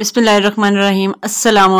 बिसमीम अल्लाम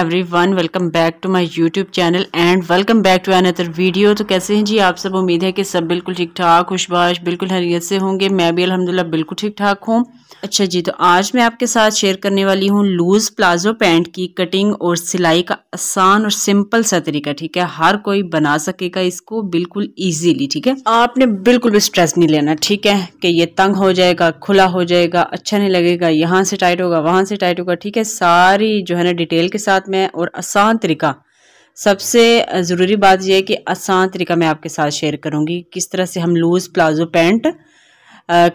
everyone welcome back to my YouTube channel and welcome back to another video तो कैसे हैं जी आप सब उम्मीद है कि सब बिल्कुल ठीक ठाक खुशबाश बिल्कुल हरीत से होंगे मैं भी अलहमदिल्ला बिल्कुल ठीक ठाक हूँ अच्छा जी तो आज मैं आपके साथ शेयर करने वाली हूँ लूज़ प्लाजो पैंट की कटिंग और सिलाई का आसान और सिंपल सा तरीका ठीक है हर कोई बना सकेगा इसको बिल्कुल ईजीली ठीक है आपने बिल्कुल भी स्ट्रेस नहीं लेना ठीक है कि ये तंग हो जाएगा खुला हो जाएगा अच्छा नहीं लगेगा यहाँ से टाइट होगा वहाँ से टाइट राइट होगा ठीक है सारी जो है ना डिटेल के साथ में और आसान तरीका सबसे ज़रूरी बात यह है कि आसान तरीका मैं आपके साथ शेयर करूँगी किस तरह से हम लूज़ प्लाजो पैंट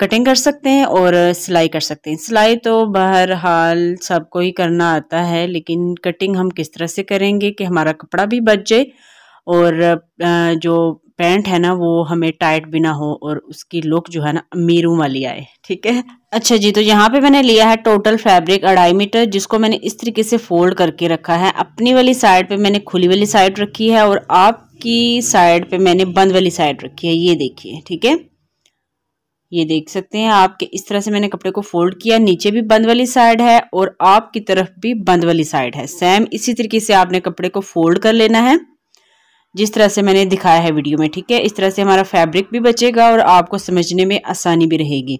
कटिंग कर सकते हैं और सिलाई कर सकते हैं सिलाई तो बहरहाल सबको ही करना आता है लेकिन कटिंग हम किस तरह से करेंगे कि हमारा कपड़ा भी बच जाए और जो पैंट है ना वो हमें टाइट भी ना हो और उसकी लुक जो है ना अमीरों वाली आए ठीक है अच्छा जी तो यहाँ पे मैंने लिया है टोटल फैब्रिक अढ़ाई मीटर जिसको मैंने इस तरीके से फोल्ड करके रखा है अपनी वाली साइड पे मैंने खुली वाली साइड रखी है और आपकी साइड पे मैंने बंद वाली साइड रखी है ये देखिए ठीक है ये देख सकते हैं आपके इस तरह से मैंने कपड़े को फोल्ड किया नीचे भी बंद वाली साइड है और आपकी तरफ भी बंद वाली साइड है सेम इसी तरीके से आपने कपड़े को फोल्ड कर लेना है जिस तरह से मैंने दिखाया है वीडियो में ठीक है इस तरह से हमारा फैब्रिक भी बचेगा और आपको समझने में आसानी भी रहेगी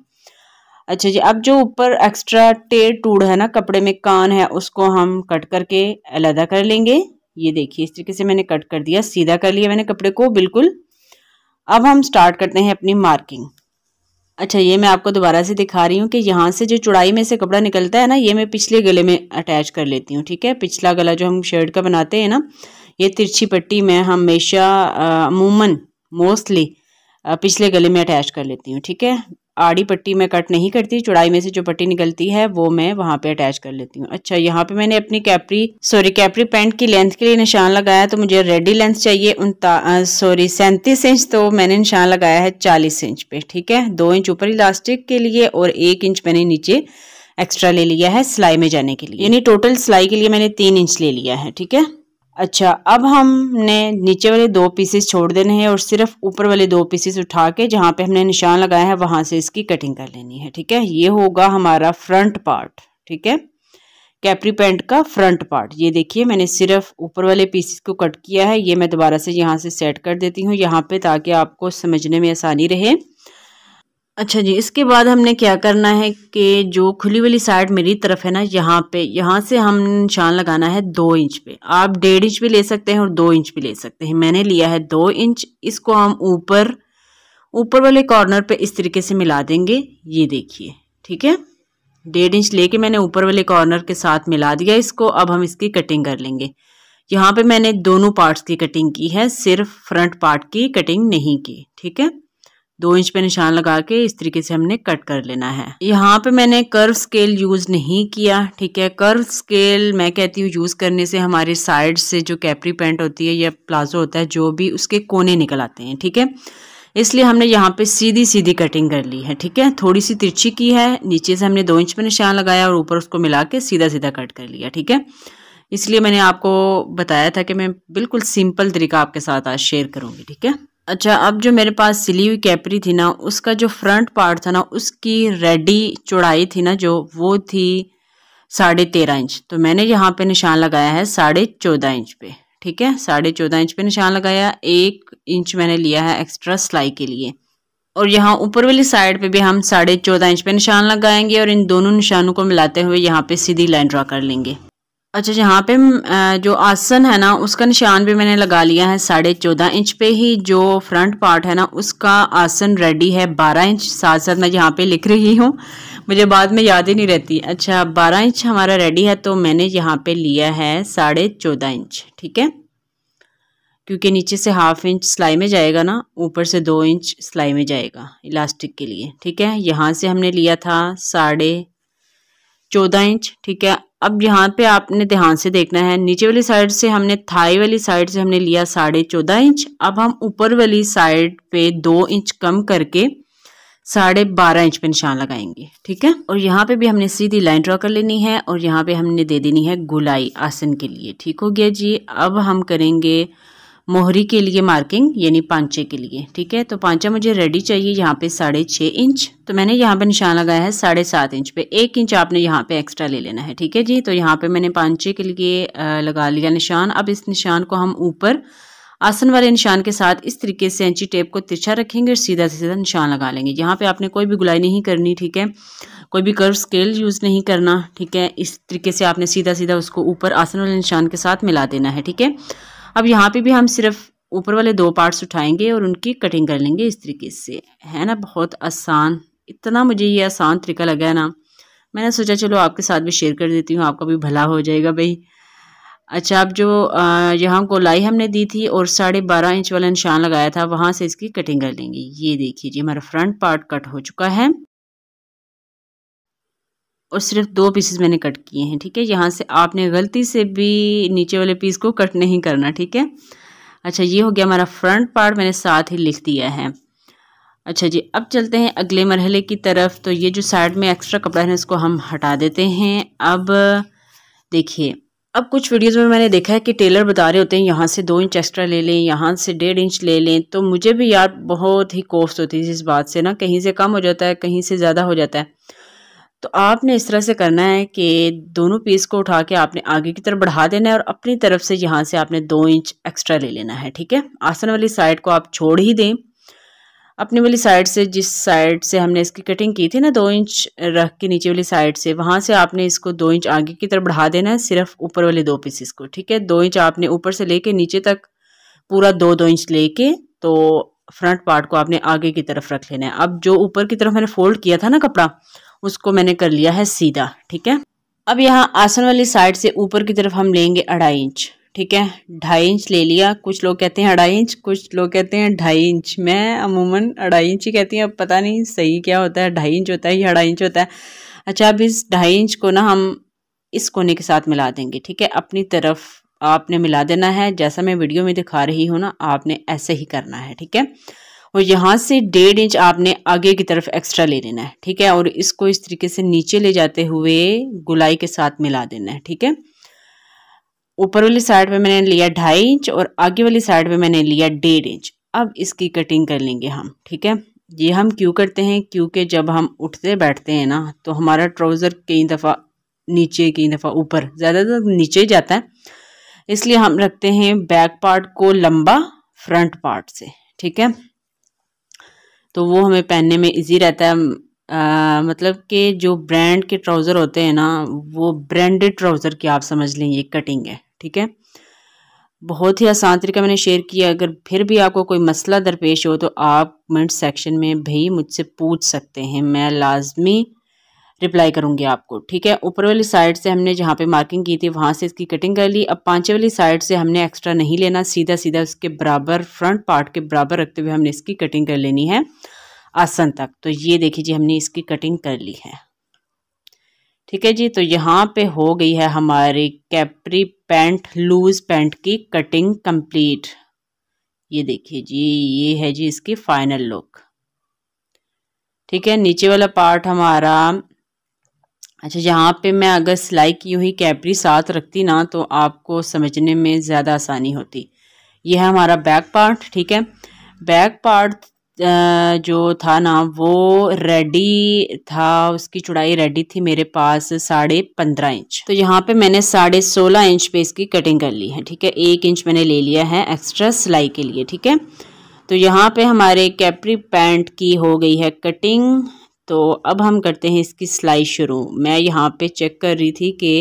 अच्छा जी अब जो ऊपर एक्स्ट्रा टेढ़ टूड़ है ना कपड़े में कान है उसको हम कट करके अलहदा कर लेंगे ये देखिए इस तरीके से मैंने कट कर दिया सीधा कर लिया मैंने कपड़े को बिल्कुल अब हम स्टार्ट करते हैं अपनी मार्किंग अच्छा ये मैं आपको दोबारा से दिखा रही हूँ कि यहाँ से जो चुड़ाई में से कपड़ा निकलता है ना ये मैं पिछले गले में अटैच कर लेती हूँ ठीक है पिछला गला जो हम शर्ट का बनाते हैं ना ये तिरछी पट्टी मैं हमेशा अमूमन मोस्टली पिछले गले में अटैच कर लेती हूँ ठीक है आड़ी पट्टी मैं कट नहीं करती चौड़ाई में से जो पट्टी निकलती है वो मैं वहाँ पे अटैच कर लेती हूँ अच्छा यहाँ पे मैंने अपनी कैपरी सॉरी कैपरी पैंट की लेंथ के लिए निशान लगाया तो मुझे रेडी लेंथ चाहिए सॉरी सैंतीस इंच तो मैंने निशान लगाया है चालीस इंच पे ठीक है दो इंच ऊपर इलास्टिक के लिए और एक इंच मैंने नीचे एक्स्ट्रा ले लिया है सिलाई में जाने के लिए यानी टोटल सिलाई के लिए मैंने तीन इंच ले लिया है ठीक है अच्छा अब हमने नीचे वाले दो पीसेस छोड़ देने हैं और सिर्फ ऊपर वाले दो पीसेस उठा के जहाँ पे हमने निशान लगाया है वहाँ से इसकी कटिंग कर लेनी है ठीक है ये होगा हमारा फ्रंट पार्ट ठीक है कैपरी पैंट का फ्रंट पार्ट ये देखिए मैंने सिर्फ ऊपर वाले पीसेस को कट किया है ये मैं दोबारा से यहाँ से सेट कर देती हूँ यहाँ पर ताकि आपको समझने में आसानी रहे अच्छा जी इसके बाद हमने क्या करना है कि जो खुली वाली साइड मेरी तरफ है ना यहाँ पे यहाँ से हम निशान लगाना है दो इंच पे आप डेढ़ इंच भी ले सकते हैं और दो इंच भी ले सकते हैं मैंने लिया है दो इंच इसको हम ऊपर ऊपर वाले कॉर्नर पे इस तरीके से मिला देंगे ये देखिए ठीक है डेढ़ इंच लेके मैंने ऊपर वाले कॉर्नर के साथ मिला दिया इसको अब हम इसकी कटिंग कर लेंगे यहाँ पे मैंने दोनों पार्ट्स की कटिंग की है सिर्फ फ्रंट पार्ट की कटिंग नहीं की ठीक है दो इंच पे निशान लगा के इस तरीके से हमने कट कर लेना है यहाँ पे मैंने कर्व स्केल यूज नहीं किया ठीक है कर्व स्केल मैं कहती हूँ यूज करने से हमारे साइड से जो कैपरी पैंट होती है या प्लाजो होता है जो भी उसके कोने निकल आते हैं ठीक है इसलिए हमने यहाँ पे सीधी सीधी कटिंग कर ली है ठीक है थोड़ी सी तिरछी की है नीचे से हमने दो इंच पे निशान लगाया और ऊपर उसको मिला के सीधा सीधा कट कर लिया ठीक है इसलिए मैंने आपको बताया था कि मैं बिल्कुल सिंपल तरीका आपके साथ आज शेयर करूँगी ठीक है अच्छा अब जो मेरे पास सिली हुई कैपरी थी ना उसका जो फ्रंट पार्ट था ना उसकी रेडी चौड़ाई थी ना जो वो थी साढ़े तेरह इंच तो मैंने यहाँ पे निशान लगाया है साढ़े चौदह इंच पे ठीक है साढ़े चौदह इंच पे निशान लगाया एक इंच मैंने लिया है एक्स्ट्रा सिलाई के लिए और यहाँ ऊपर वाली साइड पे भी हम साढ़े चौदह इंच पे निशान लगाएंगे और इन दोनों निशानों को मिलाते हुए यहाँ पे सीधी लाइन ड्रा कर लेंगे अच्छा यहाँ पे जो आसन है ना उसका निशान भी मैंने लगा लिया है साढ़े चौदह इंच पे ही जो फ्रंट पार्ट है ना उसका आसन रेडी है बारह इंच साथ साथ मैं यहाँ पे लिख रही हूँ मुझे बाद में याद ही नहीं रहती अच्छा बारह इंच हमारा रेडी है तो मैंने यहाँ पे लिया है साढ़े चौदह इंच ठीक है क्योंकि नीचे से हाफ इंच सिलाई में जाएगा ना ऊपर से दो इंच सिलाई में जाएगा इलास्टिक के लिए ठीक है यहाँ से हमने लिया था साढ़े चौदह इंच ठीक है अब यहाँ पे आपने ध्यान से देखना है नीचे वाली साइड से हमने थाई वाली साइड से हमने लिया साढ़े चौदह इंच अब हम ऊपर वाली साइड पे दो इंच कम करके साढ़े बारह इंच पे निशान लगाएंगे ठीक है और यहाँ पे भी हमने सीधी लाइन ड्रॉ कर लेनी है और यहाँ पे हमने दे देनी है गुलाई आसन के लिए ठीक हो गया जी अब हम करेंगे मोहरी के लिए मार्किंग यानी पांचे के लिए ठीक है तो पांचा मुझे रेडी चाहिए यहाँ पे साढ़े छः इंच तो मैंने यहाँ पे निशान लगाया है साढ़े सात इंच पे एक इंच आपने यहाँ पे एक्स्ट्रा ले लेना है ठीक है जी तो यहाँ पे मैंने पांचे के लिए लगा लिया निशान अब इस निशान को हम ऊपर आसन वाले निशान के साथ इस तरीके से एंची टेप को तिरछा रखेंगे और सीधा से सीधा निशान लगा लेंगे यहाँ पे आपने कोई भी गुलाई नहीं करनी ठीक है कोई भी कर्व स्केल यूज़ नहीं करना ठीक है इस तरीके से आपने सीधा सीधा उसको ऊपर आसन वाले निशान के साथ मिला देना है ठीक है अब यहाँ पे भी हम सिर्फ ऊपर वाले दो पार्ट्स उठाएंगे और उनकी कटिंग कर लेंगे इस तरीके से है ना बहुत आसान इतना मुझे ये आसान तरीका लगा है ना मैंने सोचा चलो आपके साथ भी शेयर कर देती हूँ आपका भी भला हो जाएगा भाई अच्छा आप जो यहाँ गोलाई हमने दी थी और साढ़े बारह इंच वाला निशान लगाया था वहाँ से इसकी कटिंग कर लेंगे ये देखिए जी हमारा फ्रंट पार्ट कट हो चुका है और सिर्फ दो पीसेस मैंने कट किए हैं ठीक है यहाँ से आपने गलती से भी नीचे वाले पीस को कट नहीं करना ठीक है अच्छा ये हो गया हमारा फ्रंट पार्ट मैंने साथ ही लिख दिया है अच्छा जी अब चलते हैं अगले मरहले की तरफ तो ये जो साइड में एक्स्ट्रा कपड़ा है इसको हम हटा देते हैं अब देखिए अब कुछ वीडियोस में मैंने देखा है कि टेलर बता रहे होते हैं यहाँ से दो इंच एक्स्ट्रा ले लें यहाँ से डेढ़ इंच ले लें तो मुझे भी यार बहुत ही कोफ्त होती है इस बात से ना कहीं से कम हो जाता है कहीं से ज़्यादा हो जाता है तो आपने इस तरह से करना है कि दोनों पीस को उठा के आपने आगे की तरफ बढ़ा देना है और अपनी तरफ से यहाँ से आपने दो इंच एक्स्ट्रा ले लेना है ठीक है आसन वाली साइड को आप छोड़ ही दें अपनी वाली साइड से जिस साइड से हमने इसकी कटिंग की थी ना दो इंच रख के नीचे वाली साइड से वहाँ से आपने इसको दो इंच आगे की तरफ बढ़ा देना है सिर्फ ऊपर वाले दो पीसेस को ठीक है दो इंच आपने ऊपर से लेके नीचे तक पूरा दो दो इंच लेके तो फ्रंट पार्ट को आपने आगे की तरफ रख लेना है अब जो ऊपर की तरफ मैंने फोल्ड किया था ना कपड़ा उसको मैंने कर लिया है सीधा ठीक है अब यहाँ आसन वाली साइड से ऊपर की तरफ हम लेंगे अढ़ाई इंच ठीक है ढाई इंच ले लिया कुछ लोग कहते हैं अढ़ाई इंच कुछ लोग कहते हैं ढाई इंच मैं अमूमन अढ़ाई इंच ही कहती हूँ अब पता नहीं सही क्या होता है ढाई इंच होता है या अढ़ाई इंच होता है अच्छा अब इस ढाई इंच को ना हम इस कोने के साथ मिला देंगे ठीक है अपनी तरफ आपने मिला देना है जैसा मैं वीडियो में दिखा रही हूँ ना आपने ऐसे ही करना है ठीक है और यहाँ से डेढ़ इंच आपने आगे की तरफ एक्स्ट्रा ले लेना है ठीक है और इसको इस तरीके से नीचे ले जाते हुए गुलाई के साथ मिला देना है ठीक है ऊपर वाली साइड पे मैंने लिया ढाई इंच और आगे वाली साइड पे मैंने लिया डेढ़ इंच अब इसकी कटिंग कर लेंगे हम ठीक है ये हम क्यों करते हैं क्योंकि जब हम उठते बैठते हैं ना तो हमारा ट्राउज़र कई दफ़ा नीचे कई दफ़ा ऊपर ज़्यादातर तो नीचे जाता है इसलिए हम रखते हैं बैक पार्ट को लंबा फ्रंट पार्ट से ठीक है तो वो हमें पहनने में इजी रहता है आ, मतलब कि जो ब्रांड के ट्राउज़र होते हैं ना वो ब्रांडेड ट्राउज़र की आप समझ लें ये कटिंग है ठीक है बहुत ही आसान तरीका मैंने शेयर किया अगर फिर भी आपको कोई मसला दरपेश हो तो आप कमेंट सेक्शन में भी मुझसे पूछ सकते हैं मैं लाजमी रिप्लाई करूंगी आपको ठीक है ऊपर वाली साइड से हमने जहाँ पे मार्किंग की थी वहाँ से इसकी कटिंग कर ली अब पाँचे वाली साइड से हमने एक्स्ट्रा नहीं लेना सीधा सीधा उसके बराबर फ्रंट पार्ट के बराबर रखते हुए हमने इसकी कटिंग कर लेनी है आसन तक तो ये देखिए जी हमने इसकी कटिंग कर ली है ठीक है जी तो यहाँ पे हो गई है हमारी कैपरी पैंट लूज पैंट की कटिंग कंप्लीट ये देखिए जी ये है जी इसकी फाइनल लुक ठीक है नीचे वाला पार्ट हमारा अच्छा यहाँ पे मैं अगर सिलाई की हुई कैपरी साथ रखती ना तो आपको समझने में ज़्यादा आसानी होती यह है हमारा बैक पार्ट ठीक है बैक पार्ट जो था ना वो रेडी था उसकी चौड़ाई रेडी थी मेरे पास साढ़े पंद्रह इंच तो यहाँ पे मैंने साढ़े सोलह इंच पे इसकी कटिंग कर ली है ठीक है एक इंच मैंने ले लिया है एक्स्ट्रा सिलाई के लिए ठीक है तो यहाँ पे हमारे कैपरी पैंट की हो गई है कटिंग तो अब हम करते हैं इसकी सिलाई शुरू मैं यहाँ पे चेक कर रही थी कि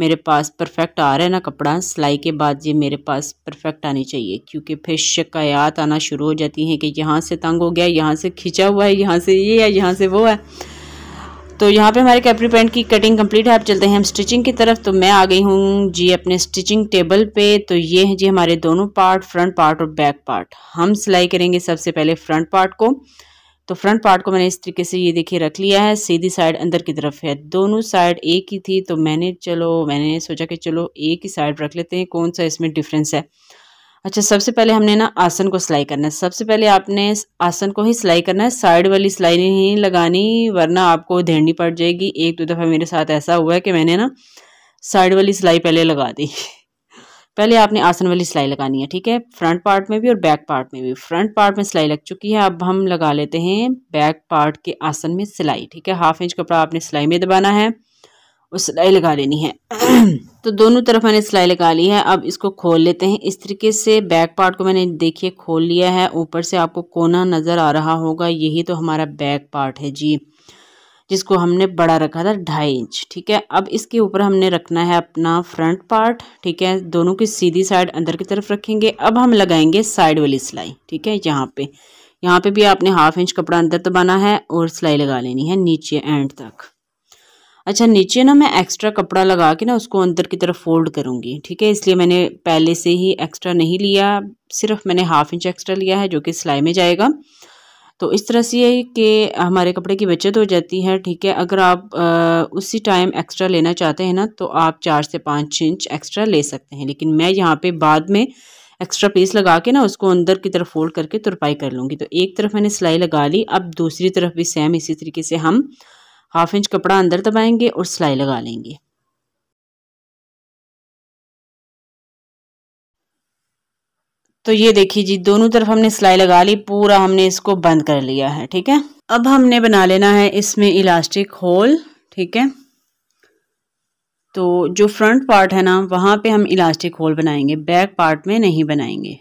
मेरे पास परफेक्ट आ रहा है ना कपड़ा सिलाई के बाद ये मेरे पास परफेक्ट आनी चाहिए क्योंकि फिर शिकायत आना शुरू हो जाती हैं कि यहाँ से तंग हो गया यहाँ से खिंचा हुआ है यहाँ से ये है यहाँ से वो है तो यहाँ पे हमारे कैपरी पेंट की कटिंग कंप्लीट है अब चलते हैं हम स्टिचिंग की तरफ तो मैं आ गई हूँ जी अपने स्टिचिंग टेबल पे तो ये हैं जी हमारे दोनों पार्ट फ्रंट पार्ट और बैक पार्ट हम सिलाई करेंगे सबसे पहले फ्रंट पार्ट को तो फ्रंट पार्ट को मैंने इस तरीके से ये देखिए रख लिया है सीधी साइड अंदर की तरफ है दोनों साइड एक ही थी तो मैंने चलो मैंने सोचा कि चलो एक ही साइड रख लेते हैं कौन सा इसमें डिफरेंस है अच्छा सबसे पहले हमने ना आसन को सिलाई करना है सबसे पहले आपने आसन को ही सिलाई करना है साइड वाली सिलाई नहीं लगानी वरना आपको धेड़नी पड़ जाएगी एक दो दफ़ा मेरे साथ ऐसा हुआ है कि मैंने ना साइड वाली सिलाई पहले लगा दी पहले आपने आसन वाली सिलाई लगानी है ठीक है फ्रंट पार्ट में भी और बैक पार्ट में भी फ्रंट पार्ट में सिलाई लग चुकी है अब हम लगा लेते हैं बैक पार्ट के आसन में सिलाई ठीक है हाफ इंच कपड़ा आपने सिलाई में दबाना है और सिलाई लगा लेनी है तो दोनों तरफ मैंने सिलाई लगा ली है अब इसको खोल लेते हैं इस तरीके से बैक पार्ट को मैंने देखिए खोल लिया है ऊपर से आपको कोना नज़र आ रहा होगा यही तो हमारा बैक पार्ट है जी जिसको हमने बड़ा रखा था ढाई इंच ठीक है अब इसके ऊपर हमने रखना है अपना फ्रंट पार्ट ठीक है दोनों की सीधी साइड अंदर की तरफ रखेंगे अब हम लगाएंगे साइड वाली सिलाई ठीक है यहाँ पे यहाँ पे भी आपने हाफ इंच कपड़ा अंदर दबाना है और सिलाई लगा लेनी है नीचे एंड तक अच्छा नीचे ना मैं एक्स्ट्रा कपड़ा लगा के ना उसको अंदर की तरफ फोल्ड करूँगी ठीक है इसलिए मैंने पहले से ही एक्स्ट्रा नहीं लिया सिर्फ मैंने हाफ इंच एक्स्ट्रा लिया है जो कि सिलाई में जाएगा तो इस तरह से है कि हमारे कपड़े की बचत हो जाती है ठीक है अगर आप आ, उसी टाइम एक्स्ट्रा लेना चाहते हैं ना तो आप चार से पाँच इंच एक्स्ट्रा ले सकते हैं लेकिन मैं यहाँ पे बाद में एक्स्ट्रा पीस लगा के ना उसको अंदर की तरफ फोल्ड करके तुरपाई कर लूँगी तो एक तरफ मैंने सिलाई लगा ली अब दूसरी तरफ भी सेम इसी तरीके से हम हाफ इंच कपड़ा अंदर दबाएंगे और सिलाई लगा लेंगे तो ये देखिए जी दोनों तरफ हमने सिलाई लगा ली पूरा हमने इसको बंद कर लिया है ठीक है अब हमने बना लेना है इसमें इलास्टिक होल ठीक है तो जो फ्रंट पार्ट है ना वहां पे हम इलास्टिक होल बनाएंगे बैक पार्ट में नहीं बनाएंगे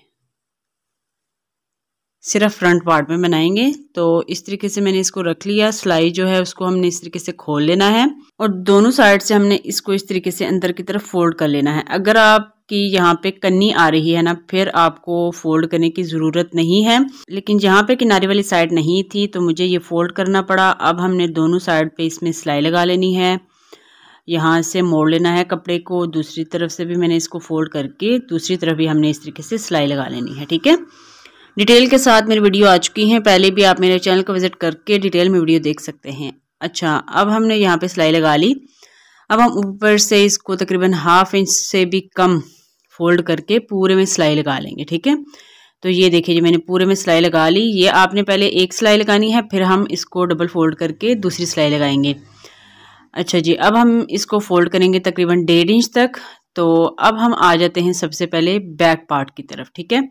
सिर्फ फ्रंट पार्ट में बनाएंगे तो इस तरीके से मैंने इसको रख लिया सिलाई जो है उसको हमने इस तरीके से खोल लेना है और दोनों साइड से हमने इसको इस तरीके से अंदर की तरफ फोल्ड कर लेना है अगर आप कि यहाँ पे कन्नी आ रही है ना फिर आपको फोल्ड करने की ज़रूरत नहीं है लेकिन जहाँ पे किनारे वाली साइड नहीं थी तो मुझे ये फोल्ड करना पड़ा अब हमने दोनों साइड पे इसमें सिलाई लगा लेनी है यहाँ से मोड़ लेना है कपड़े को दूसरी तरफ से भी मैंने इसको फोल्ड करके दूसरी तरफ भी हमने इस तरीके से सिलाई लगा लेनी है ठीक है डिटेल के साथ मेरी वीडियो आ चुकी हैं पहले भी आप मेरे चैनल को विजिट करके डिटेल में वीडियो देख सकते हैं अच्छा अब हमने यहाँ पे सिलाई लगा ली अब हम ऊपर से इसको तकरीबन हाफ इंच से भी कम फोल्ड करके पूरे में सिलाई लगा लेंगे ठीक है तो ये देखिए जी मैंने पूरे में सिलाई लगा ली ये आपने पहले एक सिलाई लगानी है फिर हम इसको डबल फोल्ड करके दूसरी सिलाई लगाएंगे अच्छा जी अब हम इसको फोल्ड करेंगे तकरीबन डेढ़ इंच तक तो अब हम आ जाते हैं सबसे पहले बैक पार्ट की तरफ ठीक है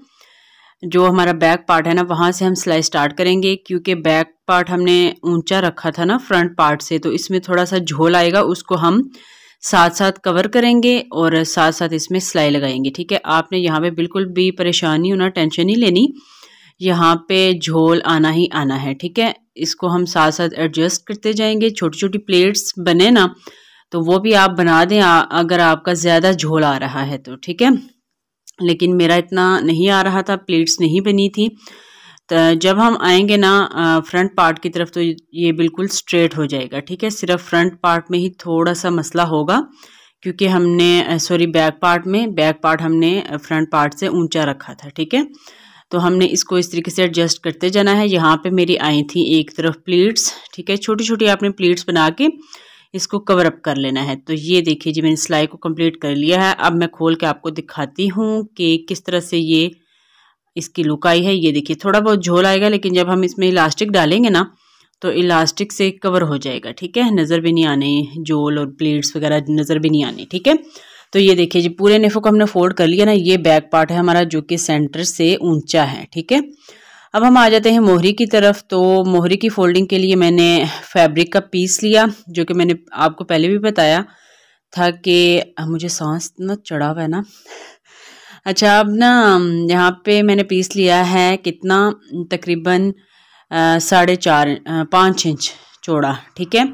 जो हमारा बैक पार्ट है ना वहाँ से हम सिलाई स्टार्ट करेंगे क्योंकि बैक पार्ट हमने ऊंचा रखा था ना फ्रंट पार्ट से तो इसमें थोड़ा सा झोल आएगा उसको हम साथ साथ कवर करेंगे और साथ साथ इसमें सिलाई लगाएंगे ठीक है आपने यहाँ पे बिल्कुल भी परेशानी होना टेंशन नहीं लेनी यहाँ पे झोल आना ही आना है ठीक है इसको हम साथ साथ एडजस्ट करते जाएंगे छोटी छोटी प्लेट्स बने ना तो वो भी आप बना दें अगर आपका ज़्यादा झोल आ रहा है तो ठीक है लेकिन मेरा इतना नहीं आ रहा था प्लेट्स नहीं बनी थी तो जब हम आएंगे ना फ्रंट पार्ट की तरफ तो ये बिल्कुल स्ट्रेट हो जाएगा ठीक है सिर्फ फ्रंट पार्ट में ही थोड़ा सा मसला होगा क्योंकि हमने सॉरी बैक पार्ट में बैक पार्ट हमने फ्रंट पार्ट से ऊंचा रखा था ठीक है तो हमने इसको इस तरीके से एडजस्ट करते जाना है यहाँ पे मेरी आई थी एक तरफ प्लेट्स ठीक है छोटी छोटी आपने प्लेट्स बना के इसको कवर अप कर लेना है तो ये देखिए जी मैंने सिलाई को कंप्लीट कर लिया है अब मैं खोल के आपको दिखाती हूँ कि किस तरह से ये इसकी लुक आई है ये देखिए थोड़ा बहुत झोल आएगा लेकिन जब हम इसमें इलास्टिक डालेंगे ना तो इलास्टिक से कवर हो जाएगा ठीक है नज़र भी नहीं आने झोल और प्लेट्स वगैरह नज़र भी नहीं आने ठीक है तो ये देखिए जी पूरे नेफो को हमने फोल्ड कर लिया ना ये बैक पार्ट है हमारा जो कि सेंटर से ऊंचा है ठीक है अब हम आ जाते हैं मोहरी की तरफ तो मोहरी की फोल्डिंग के लिए मैंने फैब्रिक का पीस लिया जो कि मैंने आपको पहले भी बताया था कि मुझे सांस इतना चढ़ा हुआ है ना अच्छा अब ना यहाँ पे मैंने पीस लिया है कितना तकरीबन साढ़े चार पाँच इंच चौड़ा ठीक है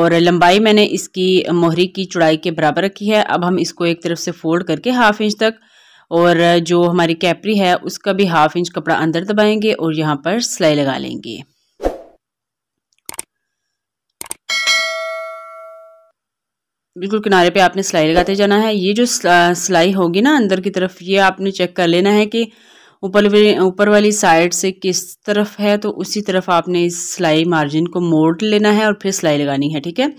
और लंबाई मैंने इसकी मोहरी की चौड़ाई के बराबर रखी है अब हम इसको एक तरफ से फोल्ड करके हाफ इंच तक और जो हमारी कैपरी है उसका भी हाफ इंच कपड़ा अंदर दबाएंगे और यहाँ पर सिलाई लगा लेंगे बिल्कुल किनारे पे आपने सिलाई लगाते जाना है ये जो सिलाई होगी ना अंदर की तरफ ये आपने चेक कर लेना है कि ऊपर ऊपर वाली साइड से किस तरफ है तो उसी तरफ आपने इस सिलाई मार्जिन को मोड़ लेना है और फिर सिलाई लगानी है ठीक है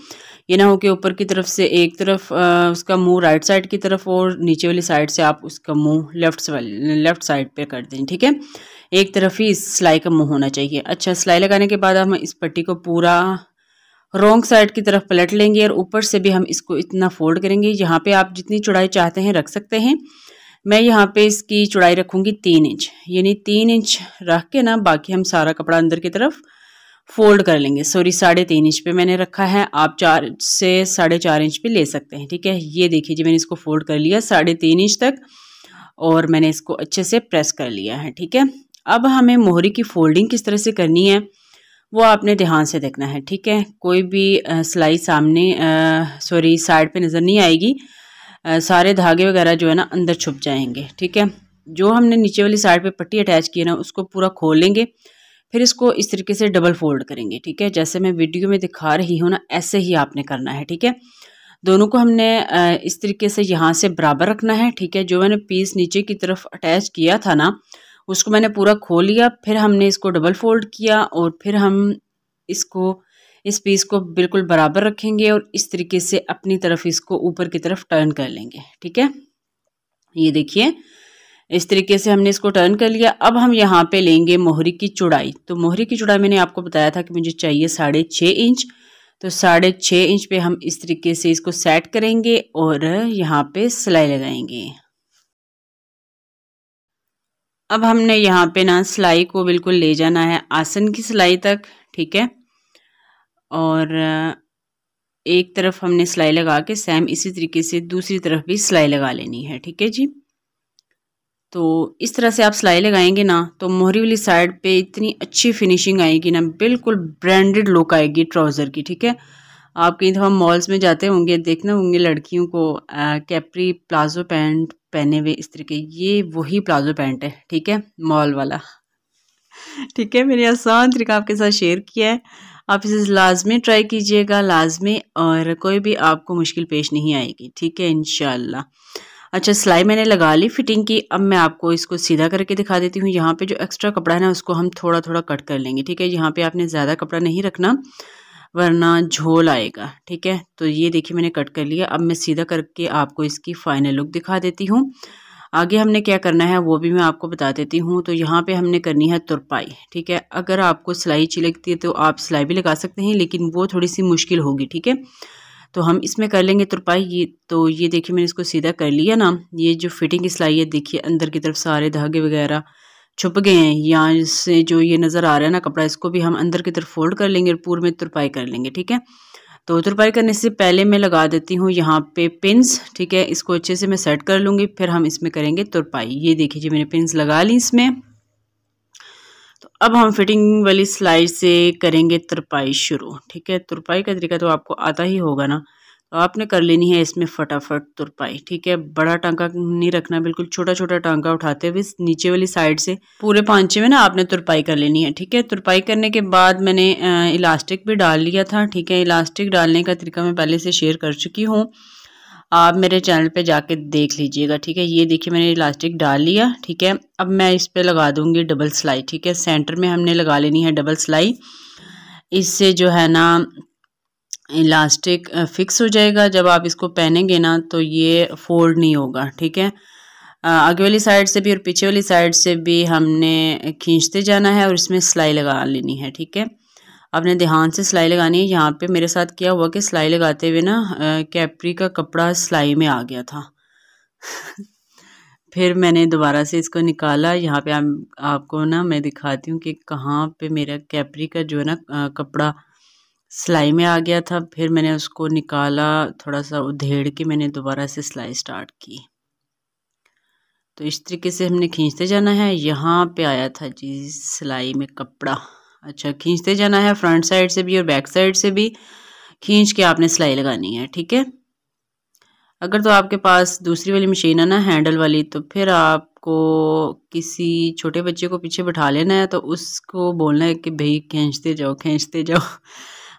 ये ना हो कि ऊपर की तरफ से एक तरफ आ, उसका मुंह राइट साइड की तरफ और नीचे वाली साइड से आप उसका मुंह लेफ्ट लेफ्ट साइड पे कर दें ठीक है एक तरफ ही इस सिलाई का मुंह होना चाहिए अच्छा सिलाई लगाने के बाद हम इस पट्टी को पूरा रोंग साइड की तरफ पलट लेंगे और ऊपर से भी हम इसको इतना फोल्ड करेंगे यहाँ पे आप जितनी चौड़ाई चाहते हैं रख सकते हैं मैं यहाँ पे इसकी चौड़ाई रखूँगी तीन इंच यानी तीन इंच रख के ना बाकी हम सारा कपड़ा अंदर की तरफ फोल्ड कर लेंगे सॉरी साढ़े तीन इंच पे मैंने रखा है आप चार से साढ़े चार इंच पे ले सकते हैं ठीक है ये देखिए जी मैंने इसको फोल्ड कर लिया साढ़े तीन इंच तक और मैंने इसको अच्छे से प्रेस कर लिया है ठीक है अब हमें मोहरी की फोल्डिंग किस तरह से करनी है वो आपने ध्यान से देखना है ठीक है कोई भी सिलाई सामने सॉरी साइड पे नज़र नहीं आएगी आ, सारे धागे वगैरह जो है ना अंदर छुप जाएंगे ठीक है जो हमने नीचे वाली साइड पे पट्टी अटैच की है ना उसको पूरा खोल लेंगे फिर इसको इस तरीके से डबल फोल्ड करेंगे ठीक है जैसे मैं वीडियो में दिखा रही हूँ ना ऐसे ही आपने करना है ठीक है दोनों को हमने इस तरीके से यहाँ से बराबर रखना है ठीक है जो मैंने पीस नीचे की तरफ अटैच किया था ना उसको मैंने पूरा खो लिया फिर हमने इसको डबल फोल्ड किया और फिर हम इसको इस पीस को बिल्कुल बराबर रखेंगे और इस तरीके से अपनी तरफ इसको ऊपर की तरफ टर्न कर लेंगे ठीक है ये देखिए इस तरीके से हमने इसको टर्न कर लिया अब हम यहाँ पे लेंगे मोहरी की चौड़ाई तो मोहरी की चौड़ाई मैंने आपको बताया था कि मुझे चाहिए साढ़े छः इंच तो साढ़े छः इंच पे हम इस तरीके से इसको सेट करेंगे और यहाँ पे सिलाई लगाएंगे अब हमने यहाँ पे ना सिलाई को बिल्कुल ले जाना है आसन की सिलाई तक ठीक है और एक तरफ हमने सिलाई लगा के सेम इसी तरीके से दूसरी तरफ भी सिलाई लगा लेनी है ठीक है जी तो इस तरह से आप सिलाई लगाएंगे ना तो मोहरी वाली साइड पे इतनी अच्छी फिनिशिंग आएगी ना बिल्कुल ब्रांडेड लुक आएगी ट्राउज़र की ठीक है आप कहीं दफ़ा मॉल्स में जाते होंगे देखना होंगे लड़कियों को आ, कैप्री प्लाजो पैंट पहने हुए इस तरीके ये वही प्लाजो पैंट है ठीक है मॉल वाला ठीक है मैंने आसान तरीका आपके साथ शेयर किया है आप इसे लाजमी ट्राई कीजिएगा लाजमी और कोई भी आपको मुश्किल पेश नहीं आएगी ठीक है इन अच्छा सिलाई मैंने लगा ली फिटिंग की अब मैं आपको इसको सीधा करके दिखा देती हूँ यहाँ पे जो एक्स्ट्रा कपड़ा है ना उसको हम थोड़ा थोड़ा कट कर लेंगे ठीक है यहाँ पे आपने ज़्यादा कपड़ा नहीं रखना वरना झोल आएगा ठीक है तो ये देखिए मैंने कट कर लिया अब मैं सीधा करके आपको इसकी फाइनल लुक दिखा देती हूँ आगे हमने क्या करना है वो भी मैं आपको बता देती हूँ तो यहाँ पे हमने करनी है तुरपाई ठीक है अगर आपको सिलाई लगती है तो आप सिलाई भी लगा सकते हैं लेकिन वो थोड़ी सी मुश्किल होगी ठीक है तो हम इसमें कर लेंगे तुरपाई ये तो ये देखिए मैंने इसको सीधा कर लिया ना ये जो फिटिंग की सिलाई है देखिए अंदर की तरफ सारे धागे वगैरह छुप गए हैं यहाँ से जो ये नज़र आ रहा है ना कपड़ा इसको भी हम अंदर की तरफ फोल्ड कर लेंगे और पूर्व में तुरपाई कर लेंगे ठीक है तो तुरपाई करने से पहले मैं लगा देती हूँ यहाँ पे पिंस ठीक है इसको अच्छे से मैं सेट कर लूँगी फिर हम इसमें करेंगे तुरपाई ये देखिए जी मैंने पिंस लगा ली इसमें तो अब हम फिटिंग वाली स्लाइड से करेंगे तुरपाई शुरू ठीक है तुरपाई का तरीका तो आपको आता ही होगा ना आपने कर लेनी है इसमें फटाफट तुरपाई ठीक है बड़ा टांका नहीं रखना बिल्कुल छोटा छोटा टांका उठाते हुए नीचे वाली साइड से पूरे पांचे में ना आपने तुरपाई कर लेनी है ठीक है तुरपाई करने के बाद मैंने इलास्टिक भी डाल लिया था ठीक है इलास्टिक डालने का तरीका मैं पहले से शेयर कर चुकी हूँ आप मेरे चैनल पर जाके देख लीजिएगा ठीक है ये देखिए मैंने इलास्टिक डाल लिया ठीक है अब मैं इस पर लगा दूँगी डबल सिलाई ठीक है सेंटर में हमने लगा लेनी है डबल सिलाई इससे जो है ना इलास्टिक फिक्स हो जाएगा जब आप इसको पहनेंगे ना तो ये फोल्ड नहीं होगा ठीक है आगे वाली साइड से भी और पीछे वाली साइड से भी हमने खींचते जाना है और इसमें सिलाई लगा लेनी है ठीक है आपने ध्यान से सिलाई लगानी है यहाँ पे मेरे साथ क्या हुआ कि सिलाई लगाते हुए ना कैपरी का कपड़ा सिलाई में आ गया था फिर मैंने दोबारा से इसको निकाला यहाँ पे आप, आपको ना मैं दिखाती हूँ कि कहाँ पे मेरा कैपरी का जो है ना कपड़ा सिलाई में आ गया था फिर मैंने उसको निकाला थोड़ा सा उधेड़ के मैंने दोबारा से सिलाई स्टार्ट की तो इस तरीके से हमने खींचते जाना है यहाँ पे आया था जी सिलाई में कपड़ा अच्छा खींचते जाना है फ्रंट साइड से भी और बैक साइड से भी खींच के आपने सिलाई लगानी है ठीक है अगर तो आपके पास दूसरी वाली मशीन है ना हैंडल वाली तो फिर आपको किसी छोटे बच्चे को पीछे बैठा लेना है तो उसको बोलना है कि भाई खींचते जाओ खींचते जाओ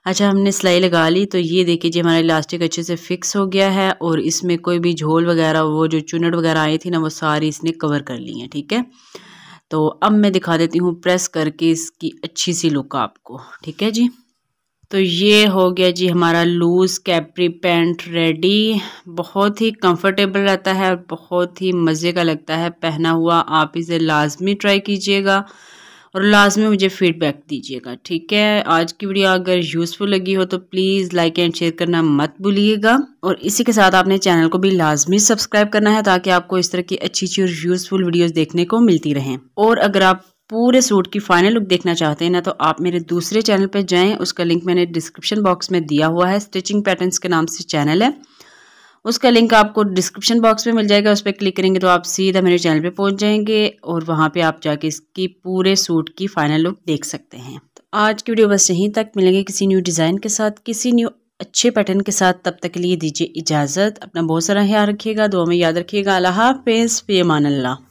अच्छा हमने सिलाई लगा ली तो ये देखिए जी हमारा इलास्टिक अच्छे से फिक्स हो गया है और इसमें कोई भी झोल वगैरह वो जो चुनट वगैरह आई थी ना वो सारी इसने कवर कर ली है ठीक है तो अब मैं दिखा देती हूँ प्रेस करके इसकी अच्छी सी लुक आपको ठीक है जी तो ये हो गया जी हमारा लूज़ कैप्री पैंट रेडी बहुत ही कंफर्टेबल रहता है और बहुत ही मज़े का लगता है पहना हुआ आप इसे लाजमी ट्राई कीजिएगा और लास्ट में मुझे फीडबैक दीजिएगा ठीक है आज की वीडियो अगर यूज़फुल लगी हो तो प्लीज़ लाइक एंड शेयर करना मत भूलिएगा और इसी के साथ आपने चैनल को भी लाजमी सब्सक्राइब करना है ताकि आपको इस तरह की अच्छी अच्छी और यूज़फुल वीडियोज़ देखने को मिलती रहें और अगर आप पूरे सूट की फाइनल लुक देखना चाहते हैं ना तो आप मेरे दूसरे चैनल पर जाएं उसका लिंक मैंने डिस्क्रिप्शन बॉक्स में दिया हुआ है स्टिचिंग पैटर्न्स के नाम से चैनल है उसका लिंक आपको डिस्क्रिप्शन बॉक्स में मिल जाएगा उस पर क्लिक करेंगे तो आप सीधा मेरे चैनल पे पहुंच जाएंगे और वहाँ पे आप जाके इसकी पूरे सूट की फाइनल लुक देख सकते हैं तो आज की वीडियो बस यहीं तक मिलेंगे किसी न्यू डिज़ाइन के साथ किसी न्यू अच्छे पैटर्न के साथ तब तक के लिए दीजिए इजाज़त अपना बहुत सारा ख्याल रखिएगा दो में याद रखिएगा अल्लाह फेज फेमान अल्लाह